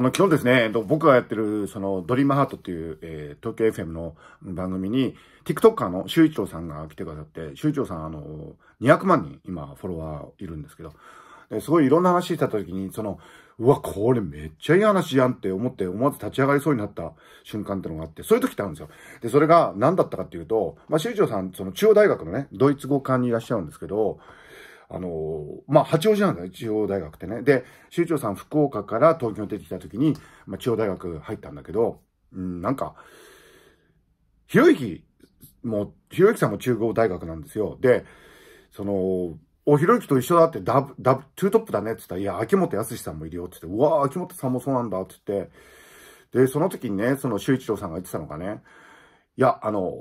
あの、今日ですね、僕がやってる、その、ドリームハートっていう、えー、東京 FM の番組に、TikToker の周一郎さんが来てくださって、周一郎さん、あの、200万人、今、フォロワーいるんですけど、すごいいろんな話してた時に、その、うわ、これめっちゃいい話やんって思って、思わず立ち上がりそうになった瞬間ってのがあって、そういう時ってあるんですよ。で、それが何だったかっていうと、まあ、修長さん、その中央大学のね、ドイツ語館にいらっしゃるんですけど、あの、まあ、八王子なんだよ、中央大学ってね。で、州長さん福岡から東京に出てきた時に、まあ、中央大学入ったんだけど、うん、なんか、ひろゆきも、ひろゆきさんも中央大学なんですよ。で、その、お、ひろゆきと一緒だって、ダブ、ダブ、トゥートップだねって言ったら、いや、秋元康さんもいるよって言って、うわー、秋元さんもそうなんだって言って、で、その時にね、その周一郎さんが言ってたのがね、いや、あの、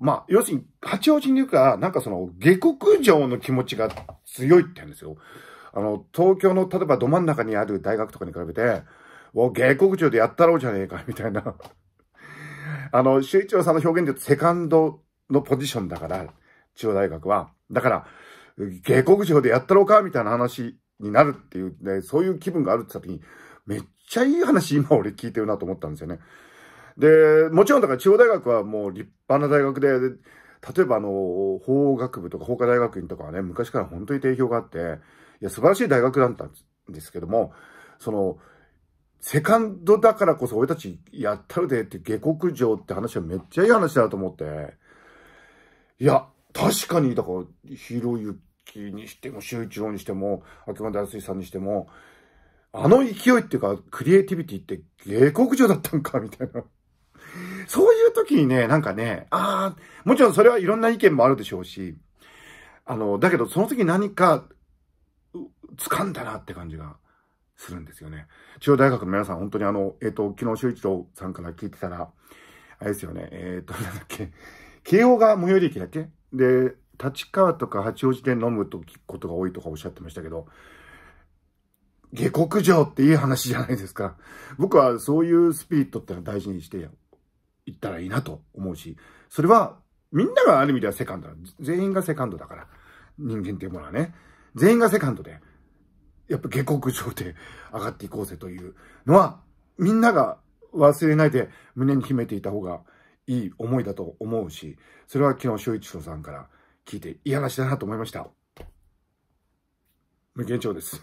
まあ、要するに、八王子にいうか、なんかその、下克上の気持ちが強いって言うんですよ。あの、東京の例えばど真ん中にある大学とかに比べて、もう芸国庁でやったろうじゃねえか、みたいな。あの、周一郎さんの表現で言うと、セカンドのポジションだから、中央大学は。だから、芸国庁でやったろうかみたいな話になるっていう、ね、そういう気分があるって言った時に、めっちゃいい話今俺聞いてるなと思ったんですよね。で、もちろんだから中央大学はもう立派な大学で、例えばあの、法学部とか法科大学院とかはね、昔から本当に定評があって、いや、素晴らしい大学だったんですけども、その、セカンドだからこそ俺たちやったるでって下克上って話はめっちゃいい話だと思って。いや、確かに、だから、ヒロユキにしても、周一郎にしても、秋元康さんにしても、あの勢いっていうか、クリエイティビティって下克上だったんか、みたいな。そういう時にね、なんかね、ああ、もちろんそれはいろんな意見もあるでしょうし、あの、だけどその時何か、掴んだなって感じがするんですよね。中央大学の皆さん、本当にあの、えっ、ー、と、昨日修一郎さんから聞いてたら、あれですよね、えっ、ー、と、なんだっけ、慶応が最寄り駅だっけで、立川とか八王子で飲むとことが多いとかおっしゃってましたけど、下克上っていい話じゃないですか。僕はそういうスピリットってのは大事にして行ったらいいなと思うし、それは、みんながある意味ではセカンドだ。全員がセカンドだから。人間っていうものはね。全員がセカンドで、やっぱ下克上で上がっていこうぜというのは、みんなが忘れないで胸に秘めていた方がいい思いだと思うし、それは昨日、翔一郎さんから聞いていい話だなと思いました。無限長です。